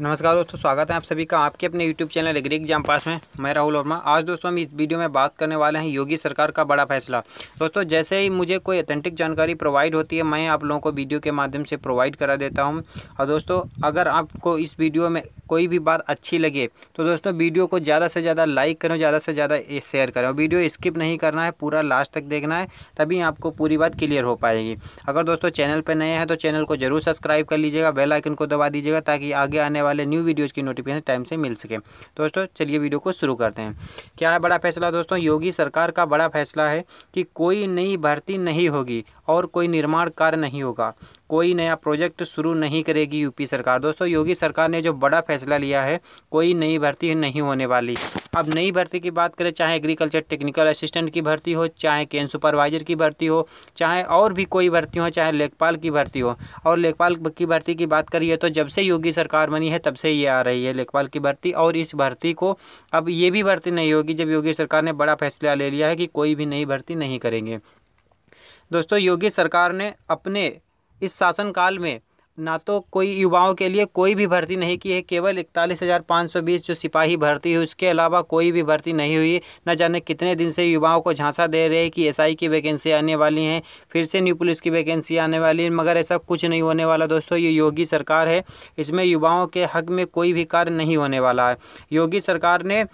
नमस्कार दोस्तों स्वागत है आप सभी का आपके अपने YouTube channel agri exam pass में मैं राहुल वर्मा आज दोस्तों हम इस वीडियो में बात करने वाले हैं योगी सरकार का बड़ा फैसला दोस्तों जैसे ही मुझे कोई अथेंटिक जानकारी प्रोवाइड होती है मैं आप लोगों को वीडियो के माध्यम से प्रोवाइड करा देता हूं और दोस्तों अगर आपको इस वीडियो में कोई भी बात अच्छी लगे तो दोस्तों वीडियो को ज़्यादा से ज़्यादा लाइक करें ज़्यादा से ज़्यादा शेयर करें वीडियो स्किप नहीं करना है पूरा लास्ट तक देखना है तभी आपको पूरी बात क्लियर हो पाएगी अगर दोस्तों चैनल पर नए हैं तो चैनल को ज़रूर सब्सक्राइब कर लीजिएगा बेलाइकन को दबा दीजिएगा ताकि आगे आने वाले न्यू वीडियोज़ की नोटिफिकेशन टाइम से मिल सके दोस्तों चलिए वीडियो को शुरू करते हैं क्या है बड़ा फैसला दोस्तों योगी सरकार का बड़ा फैसला है कि कोई नई भर्ती नहीं होगी और कोई निर्माण कार्य नहीं होगा कोई नया प्रोजेक्ट शुरू नहीं करेगी यूपी सरकार दोस्तों योगी सरकार ने जो बड़ा फैसला लिया है कोई नई भर्ती नहीं होने वाली अब नई भर्ती की बात करें चाहे एग्रीकल्चर टेक्निकल असिस्टेंट की भर्ती हो चाहे केन सुपरवाइजर की भर्ती हो चाहे और भी कोई भर्ती हो चाहे लेखपाल की भर्ती हो और लेखपाल की भर्ती की बात करिए तो जब से योगी सरकार बनी है तब से ये आ रही है लेखपाल की भर्ती और इस भर्ती को अब ये भी भर्ती नहीं होगी जब योगी सरकार ने बड़ा फैसला ले लिया है कि कोई भी नई भर्ती नहीं करेंगे दोस्तों योगी सरकार ने अपने इस शासनकाल में ना तो कोई युवाओं के लिए कोई भी भर्ती नहीं की है केवल इकतालीस हज़ार पाँच सौ बीस जो सिपाही भर्ती हुई उसके अलावा कोई भी भर्ती नहीं हुई ना जाने कितने दिन से युवाओं को झांसा दे रहे हैं कि एसआई की वैकेंसी आने वाली हैं फिर से न्यू पुलिस की वैकेंसी आने वाली है मगर ऐसा कुछ नहीं होने वाला दोस्तों ये योगी सरकार है इसमें युवाओं के हक में कोई भी कार्य नहीं होने वाला है योगी सरकार ने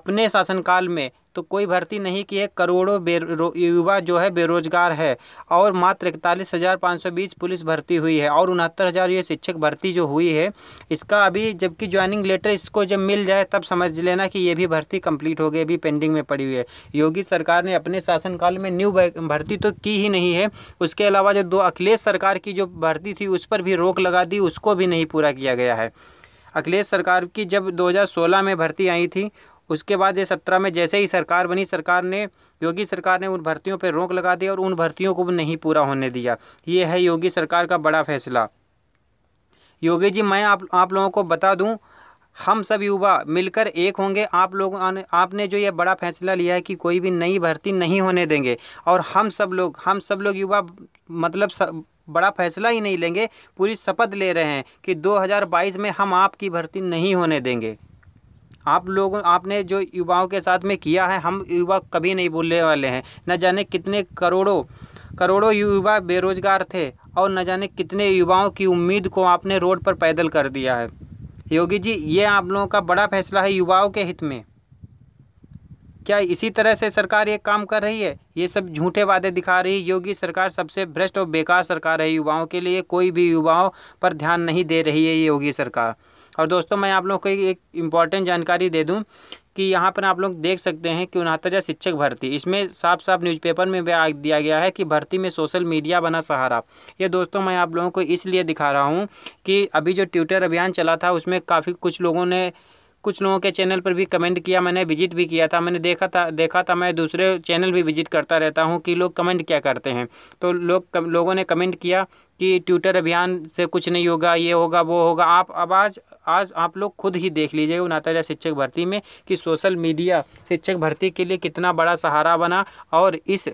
अपने शासनकाल में तो कोई भर्ती नहीं की है करोड़ों बेरो युवा जो है बेरोजगार है और मात्र इकतालीस हज़ार पाँच सौ बीस पुलिस भर्ती हुई है और उनहत्तर हज़ार ये शिक्षक भर्ती जो हुई है इसका अभी जबकि ज्वाइनिंग लेटर इसको जब मिल जाए तब समझ लेना कि ये भी भर्ती कंप्लीट हो गई अभी पेंडिंग में पड़ी हुई है योगी सरकार ने अपने शासनकाल में न्यू भर्ती तो की ही नहीं है उसके अलावा जो दो अखिलेश सरकार की जो भर्ती थी उस पर भी रोक लगा दी उसको भी नहीं पूरा किया गया है अखिलेश सरकार की जब 2016 में भर्ती आई थी उसके बाद ये सत्रह में जैसे ही सरकार बनी सरकार ने योगी सरकार ने उन भर्तियों पर रोक लगा दी और उन भर्तियों को नहीं पूरा होने दिया ये है योगी सरकार का बड़ा फैसला योगी जी मैं आप आप लोगों को बता दूं हम सब युवा मिलकर एक होंगे आप लोग आपने जो ये बड़ा फैसला लिया है कि कोई भी नई भर्ती नहीं होने देंगे और हम सब लोग हम सब लोग युवा मतलब सब, बड़ा फैसला ही नहीं लेंगे पूरी शपथ ले रहे हैं कि 2022 में हम आपकी भर्ती नहीं होने देंगे आप लोगों आपने जो युवाओं के साथ में किया है हम युवा कभी नहीं भूलने वाले हैं न जाने कितने करोड़ों करोड़ों युवा बेरोजगार थे और न जाने कितने युवाओं की उम्मीद को आपने रोड पर पैदल कर दिया है योगी जी ये आप लोगों का बड़ा फैसला है युवाओं के हित में क्या इसी तरह से सरकार ये काम कर रही है ये सब झूठे वादे दिखा रही है योगी सरकार सबसे भ्रष्ट और बेकार सरकार है युवाओं के लिए कोई भी युवाओं पर ध्यान नहीं दे रही है ये योगी सरकार और दोस्तों मैं आप लोग को एक इम्पॉर्टेंट जानकारी दे दूँ कि यहाँ पर आप लोग देख सकते हैं कि उनहत्तर शिक्षक भर्ती इसमें साफ साफ न्यूज़पेपर में भी दिया गया है कि भर्ती में सोशल मीडिया बना सहारा ये दोस्तों मैं आप लोगों को इसलिए दिखा रहा हूँ कि अभी जो ट्विटर अभियान चला था उसमें काफ़ी कुछ लोगों ने कुछ लोगों के चैनल पर भी कमेंट किया मैंने विजिट भी किया था मैंने देखा था देखा था मैं दूसरे चैनल भी विजिट करता रहता हूँ कि लोग कमेंट क्या करते हैं तो लोग लोगों ने कमेंट किया कि ट्विटर अभियान से कुछ नहीं होगा ये होगा वो होगा आप अब आज आज आप लोग खुद ही देख लीजिए नाताजा शिक्षक भर्ती में कि सोशल मीडिया शिक्षक भर्ती के लिए कितना बड़ा सहारा बना और इस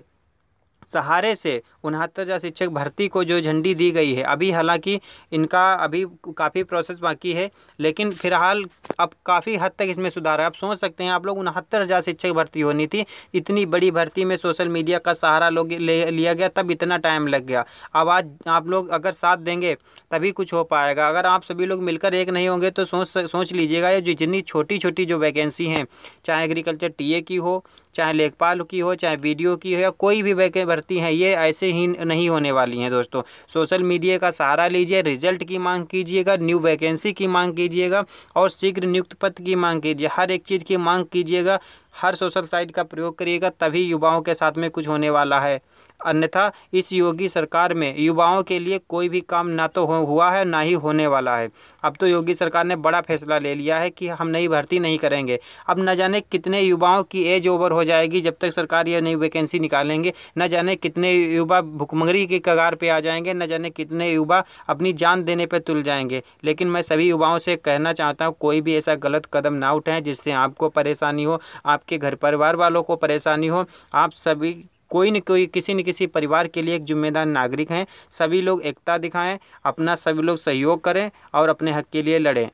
सहारे से उनहत्तर तो हज़ार शिक्षक भर्ती को जो झंडी दी गई है अभी हालांकि इनका अभी काफ़ी प्रोसेस बाकी है लेकिन फिलहाल अब काफ़ी हद तक इसमें सुधार है आप सोच सकते हैं आप लोग उनहत्तर हज़ार शिक्षक भर्ती होनी थी इतनी बड़ी भर्ती में सोशल मीडिया का सहारा लोग लिया गया तब इतना टाइम लग गया अब आज आप लोग अगर साथ देंगे तभी कुछ हो पाएगा अगर आप सभी लोग मिलकर एक नहीं होंगे तो सोच सोच लीजिएगा ये जितनी छोटी छोटी जो वैकेंसी हैं चाहे एग्रीकल्चर टी की हो चाहे लेखपाल की हो चाहे वीडियो की हो या कोई भी वैके भर्ती हैं ये ऐसे ही नहीं होने वाली हैं दोस्तों सोशल मीडिया का सहारा लीजिए रिजल्ट की मांग कीजिएगा न्यू वैकेंसी की मांग कीजिएगा और शीघ्र नियुक्त पत्र की मांग कीजिए हर एक चीज़ की मांग कीजिएगा हर सोशल साइट का प्रयोग करिएगा तभी युवाओं के साथ में कुछ होने वाला है अन्यथा इस योगी सरकार में युवाओं के लिए कोई भी काम ना तो हो हुआ है ना ही होने वाला है अब तो योगी सरकार ने बड़ा फैसला ले लिया है कि हम नई भर्ती नहीं करेंगे अब न जाने कितने युवाओं की एज ओवर हो जाएगी जब तक सरकार ये नई वैकेंसी निकालेंगे न जाने कितने युवा भुखमंगरी के कगार पर आ जाएंगे न जाने कितने युवा अपनी जान देने पर तुल जाएंगे लेकिन मैं सभी युवाओं से कहना चाहता हूँ कोई भी ऐसा गलत कदम ना उठाएँ जिससे आपको परेशानी हो आप आपके घर परिवार वालों को परेशानी हो आप सभी कोई न कोई किसी न किसी परिवार के लिए एक जिम्मेदार नागरिक हैं सभी लोग एकता दिखाएं अपना सभी लोग सहयोग करें और अपने हक के लिए लड़ें